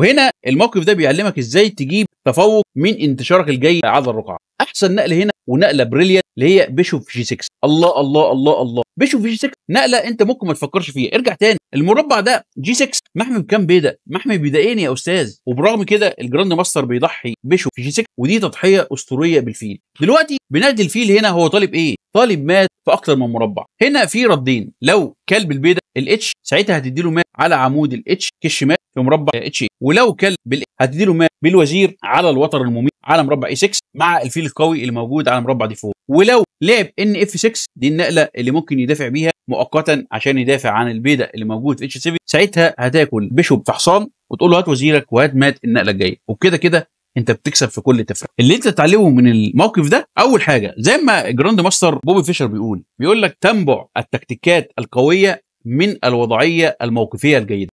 وهنا الموقف ده بيعلمك ازاي تجيب تفوق من انتشارك الجاي على الرقعه احسن نقله هنا ونقله بريليانت اللي هي بيشوف جي 6 الله الله الله الله بيشوف جي 6 نقله انت ممكن ما تفكرش فيها ارجع تاني المربع ده جي 6 محمي بكام بيدا محمي بيدقين يا استاذ وبرغم كده الجراند ماستر بيضحي بيشوف جي 6 ودي تضحيه اسطوريه بالفيل دلوقتي بنادي الفيل هنا هو طالب ايه طالب مات في اكثر من مربع هنا في ردين لو كلب البيضه الاتش ساعتها هتدي له ماء على عمود الاتش الشمال في مربع اتش ولو كلب بال... له ماء بالوزير على الوتر المميت على مربع اي 6 مع الفيل القوي اللي موجود على مربع دي 4 ولو لعب ان اف 6 دي النقله اللي ممكن يدافع بيها مؤقتا عشان يدافع عن البيضه اللي موجود في اتش 7 ساعتها هتاكل بيشوب في حصان وتقول له هات وزيرك وهات مات النقله الجايه وبكده كده انت بتكسب في كل تفرقه اللي انت تتعلمه من الموقف ده اول حاجه زي ما جراند ماستر بوبي فيشر بيقول بيقول لك تنبع التكتيكات القويه من الوضعيه الموقفيه الجيده